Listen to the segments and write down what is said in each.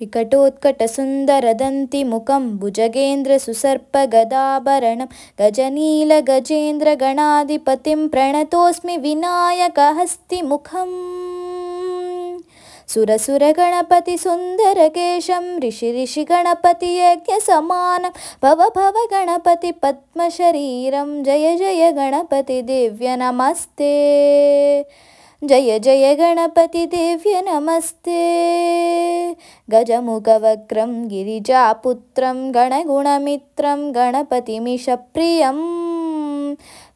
विकटोत्कटसुन्दरदन्तिमुखं भुजगेन्द्रसुसर्पगदाभरणं गजनीलगजेन्द्रगणाधिपतिं प्रणतोऽस्मि विनायकहस्तिमुखं सुरसुरगणपतिसुन्दरकेशं ऋषि ऋषिगणपतियज्ञसमानं भव गणपतिपद्मशरीरं जय जय गणपतिदेव्य नमस्ते जय जय गणपतिदेव्य नमस्ते गजमुखवक्रं गिरिजापुत्रं गणगुणमित्रं गणपतिमिषप्रियं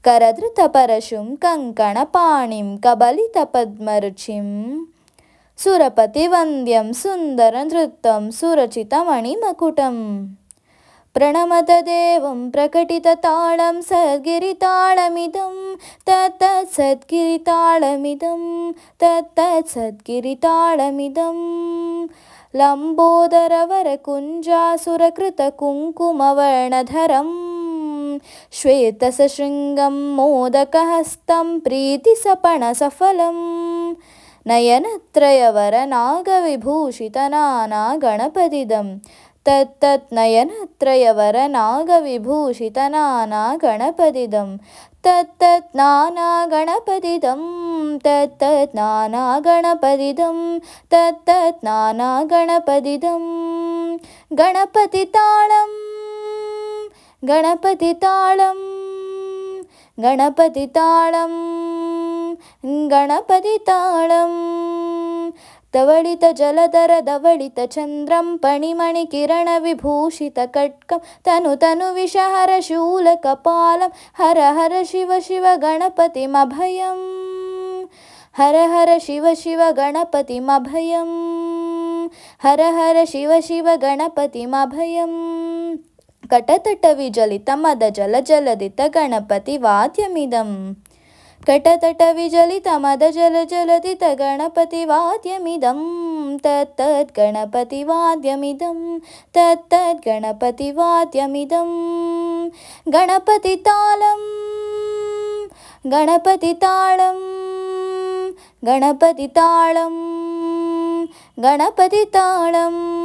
करधृतपरशुं कङ्कणपाणिं कबलितपद्मरुचिं सुरपतिवन्द्यं सुन्दरनृतं सुरचितमणिमकुटं प्रणमतदेवं प्रकटिततालं सद्गिरिताळमिदं तत्तत्सद्गिरितालमिदं सद्गिरिताळमिदम् लम्बोदरवरकुञ्जासुरकृतकुङ्कुमवर्णधरम् श्वेतसशृङ्गं मोदकहस्तं प्रीतिसपणसफलम् नयनत्रयवरनागविभूषितनानागणपतिदं तत्तत् नयनत्रयवरनागविभूषितनानागणपतिदं तत्तत् नानागणपतिदं तत्तत् नानागणपतिदं तत्तत् नानागणपतिदं गणपतितालं गणपतितालं गणपतितालं गणपतितालम् तवळितजलधर जलदर पणिमणिकिरणविभूषितकट्कं तनु तनु विषहर शूलकपालं हर हर शिव शिव गणपतिमभयम् हर हर शिव शिव गणपतिमभयम् हर हर शिव शिव गणपतिमभयम् कटतटविजलितमदजलजलदितगणपतिवाद्यमिदं तत्तद्गणपतिवाद्यमिदं तत्तद्गणपतिवाद्यमिदं गणपतितालं गणपतितालं गणपतितालं गणपतितालम्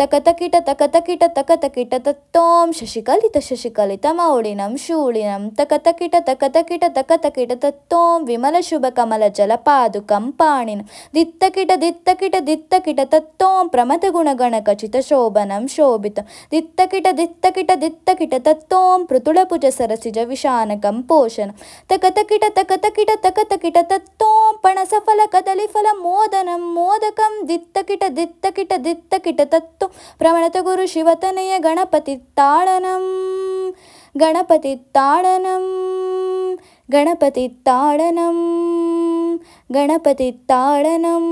ತಕತಕಿಟ ತಕತಕಿಟ ತಕತಕಿಟ ತತ್ತೋಂ ಶಶಿಕಲಿತ ಶಶಿಕಲಿತಮೌಳಿನಂ ಶೂಳಿನಂ ತಕತಕಿಟ ತಕತಕಿಟ ತಕತಕಿಟ ತತ್ತೋಂ ವಿಮಲ ಶುಭ ಕಮಲ ಜಲಪಾದುಕಂ ಪಾಣಿನ ದಿತ್ತಕಿಟ ದಿತ್ತಕಿಟ ದಿತ್ತಕಿಟ ತತ್ತೋಂ ಪ್ರಮತ ಗುಣಗಣ ಖಚಿತ ಶೋಭನಂ ಶೋಭಿತ ದಿತ್ತಕಿಟ ದಿತ್ತಕಿಟ ದಿತ್ತಕಿಟ ತತ್ತೋಂ ಪೃತುಳ ಪುಜ ಸರಸಿಜ ವಿಶಾನಕಂ ಪೋಷಣ ತಕತಕಿಟ ತಕತಕಿಟ ತಕತಕಿಟ ತತ್ सफलकदलिफलमोदनं मोदकं दित्तकिटदित्तकिटदित्तकिट तत्त्वं प्रवणतगुरुशिवतनयगणपतिताडनं गणपतित्ताडनं गणपतित्ताडनं गणपतित्ताडनम्